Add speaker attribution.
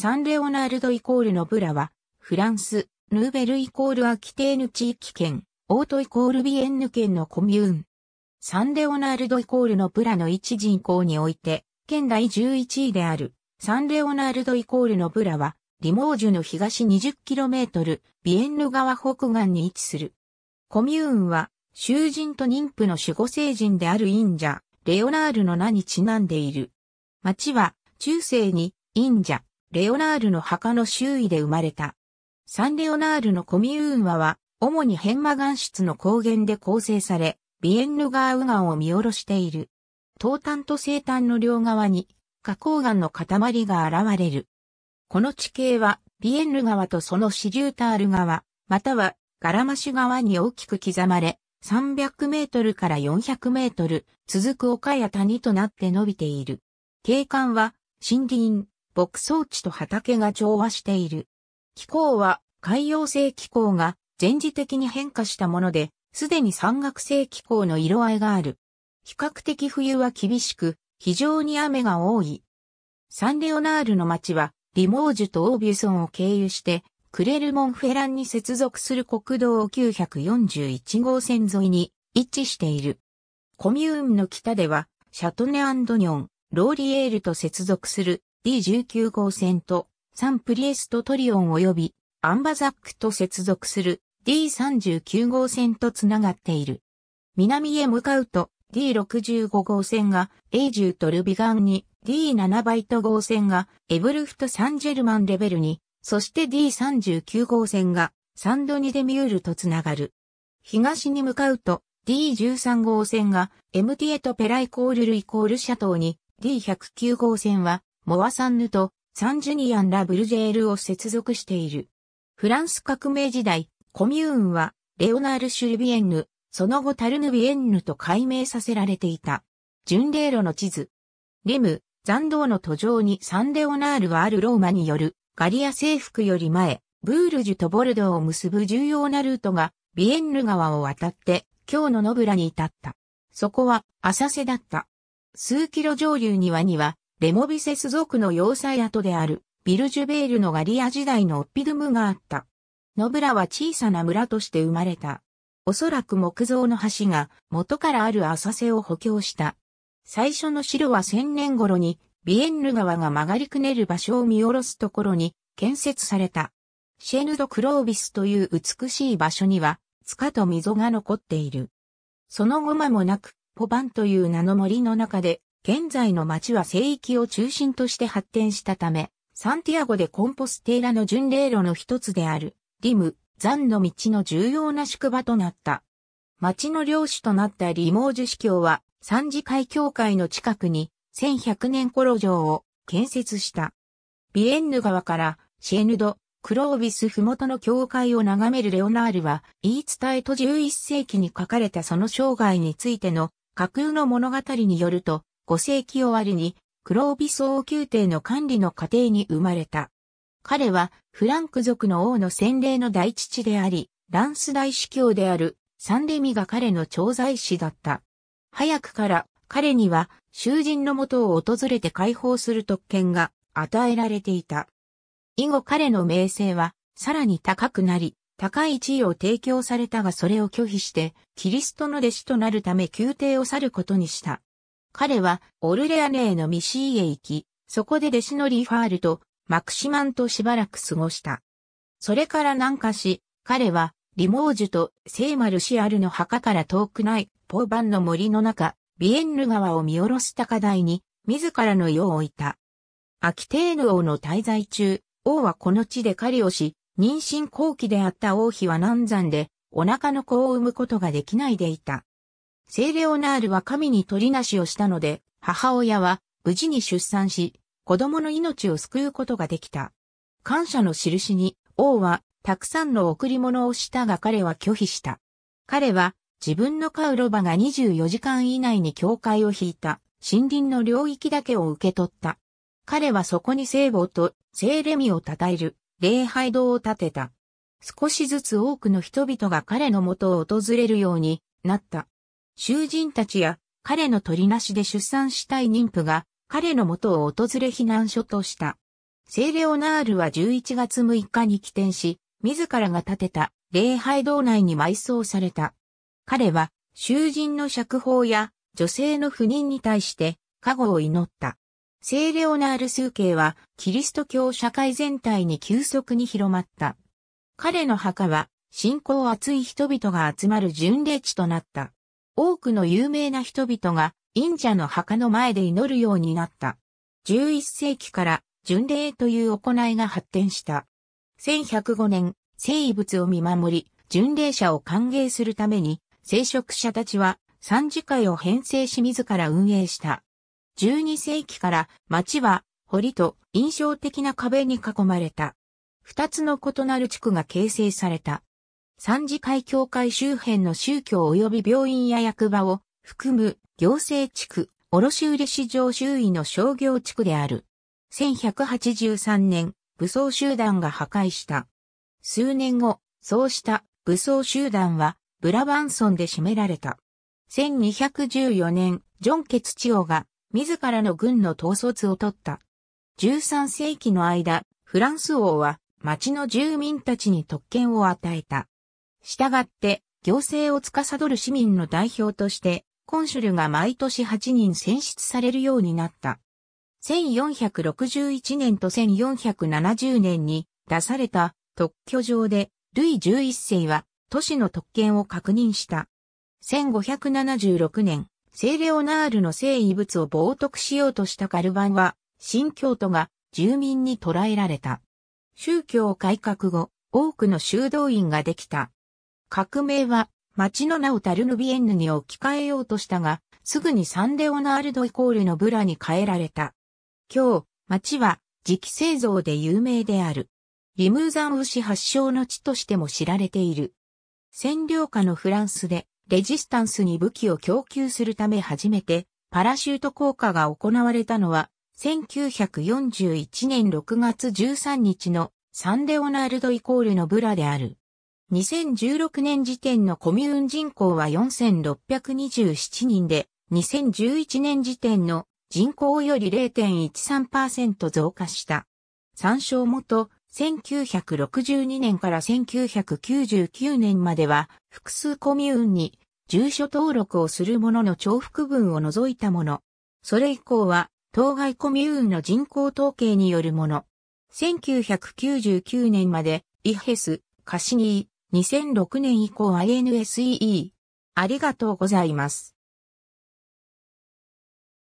Speaker 1: サンレオナルドイコールのブラは、フランス、ヌーベルイコールアキテーヌ地域圏、オートイコールビエンヌ県のコミューン。サンレオナルドイコールのブラの一人口において、県内11位である、サンレオナルドイコールのブラは、リモージュの東 20km、ビエンヌ川北岸に位置する。コミューンは、囚人と妊婦の守護聖人であるインジャ、レオナールの名にちなんでいる。町は、中世に、インジャ、レオナールの墓の周囲で生まれた。サンレオナールのコミューンはは、主にヘンマ岩質の高原で構成され、ビエンヌ川右岸を見下ろしている。東端と西端の両側に、花崗岩の塊が現れる。この地形は、ビエンヌ川とそのシジュータール川、またはガラマシュ川に大きく刻まれ、300メートルから400メートル続く丘や谷となって伸びている。景観は森林、牧草地と畑が調和している。気候は海洋性気候が前時的に変化したもので、すでに山岳性気候の色合いがある。比較的冬は厳しく、非常に雨が多い。サンレオナールの町は、リモージュとオービュソンを経由して、クレルモンフェランに接続する国道941号線沿いに位置している。コミューンの北では、シャトネアンドニョン、ローリエールと接続する D19 号線とサンプリエストトリオン及びアンバザックと接続する D39 号線とつながっている。南へ向かうと D65 号線がエイジューとルビガンに D7 バイト号線がエブルフト・サンジェルマンレベルに、そして D39 号線がサンドニデミュールとつながる。東に向かうと D13 号線が m t エとペライコールルイコールシャトーに D109 号線はモア・サンヌとサンジュニアン・ラ・ブルジェールを接続している。フランス革命時代、コミューンは、レオナール・シュルビエンヌ、その後タルヌビエンヌと改名させられていた。巡礼路の地図。リム、残道の途上にサンレオナールはあるローマによる、ガリア征服より前、ブールジュとボルドーを結ぶ重要なルートが、ビエンヌ川を渡って、京のノブラに至った。そこは、浅瀬だった。数キロ上流にはには、レモビセス族の要塞跡であるビルジュベールのガリア時代のオッピドゥムがあった。ノブラは小さな村として生まれた。おそらく木造の橋が元からある浅瀬を補強した。最初の城は千年頃にビエンヌ川が曲がりくねる場所を見下ろすところに建設された。シェヌド・クロービスという美しい場所には塚と溝が残っている。その後間もなく、ポバンという名の森の中で現在の町は聖域を中心として発展したため、サンティアゴでコンポステーラの巡礼路の一つである、リム、ザンの道の重要な宿場となった。町の領主となったリモージュ司教は、三次会教会の近くに、1100年頃城を建設した。ビエンヌ川からシェヌド、クロービス麓の教会を眺めるレオナールは、言い伝えと11世紀に書かれたその生涯についての架空の物語によると、5世紀終わりに、黒帯総宮廷の管理の過程に生まれた。彼は、フランク族の王の洗礼の大父であり、ランス大司教である、サンデミが彼の調剤師だった。早くから、彼には、囚人の元を訪れて解放する特権が与えられていた。以後彼の名声は、さらに高くなり、高い地位を提供されたがそれを拒否して、キリストの弟子となるため宮廷を去ることにした。彼はオルレアネーのミシーへ行き、そこで弟子のリファールとマクシマンとしばらく過ごした。それから南下し、彼はリモージュと聖マルシアルの墓から遠くないポーバンの森の中、ビエンヌ川を見下ろす高台に自らの世を置いた。アキテーヌ王の滞在中、王はこの地で狩りをし、妊娠後期であった王妃は難産で、お腹の子を産むことができないでいた。聖レオナールは神に取りなしをしたので、母親は無事に出産し、子供の命を救うことができた。感謝の印に、王はたくさんの贈り物をしたが彼は拒否した。彼は自分の飼うロバが24時間以内に教会を引いた森林の領域だけを受け取った。彼はそこに聖母と聖レミを称える礼拝堂を建てた。少しずつ多くの人々が彼の元を訪れるようになった。囚人たちや彼の取りなしで出産したい妊婦が彼の元を訪れ避難所とした。聖レオナールは11月6日に起点し、自らが建てた礼拝堂内に埋葬された。彼は囚人の釈放や女性の不妊に対して加護を祈った。聖レオナール数形はキリスト教社会全体に急速に広まった。彼の墓は信仰厚い人々が集まる巡礼地となった。多くの有名な人々が忍者の墓の前で祈るようになった。11世紀から巡礼という行いが発展した。1105年、生物を見守り、巡礼者を歓迎するために、聖職者たちは三次会を編成し自ら運営した。12世紀から町は堀と印象的な壁に囲まれた。二つの異なる地区が形成された。三次会協会周辺の宗教及び病院や役場を含む行政地区、卸売市場周囲の商業地区である。1183年、武装集団が破壊した。数年後、そうした武装集団はブラバンソンで占められた。1214年、ジョン・ケツチオが自らの軍の統率を取った。13世紀の間、フランス王は町の住民たちに特権を与えた。したがって、行政を司る市民の代表として、コンシュルが毎年8人選出されるようになった。1461年と1470年に出された特許状で、ルイ11世は都市の特権を確認した。1576年、聖レオナールの聖遺物を冒涜しようとしたカルバンは、新教徒が住民に捕らえられた。宗教改革後、多くの修道院ができた。革命は町の名をタルヌビエンヌに置き換えようとしたが、すぐにサンレオナールドイコールのブラに変えられた。今日、町は磁気製造で有名である。リムーザン牛発祥の地としても知られている。占領下のフランスでレジスタンスに武器を供給するため初めてパラシュート効果が行われたのは1941年6月13日のサンレオナールドイコールのブラである。2016年時点のコミューン人口は4627人で、2011年時点の人口より0.13%増加した。参照元、1962年から1999年までは、複数コミューンに住所登録をするものの重複分を除いたもの。それ以降は、当該コミューンの人口統計によるもの。1999年まで、イヘス、カシニー、2006年以降 i n s e e ありがとうございます。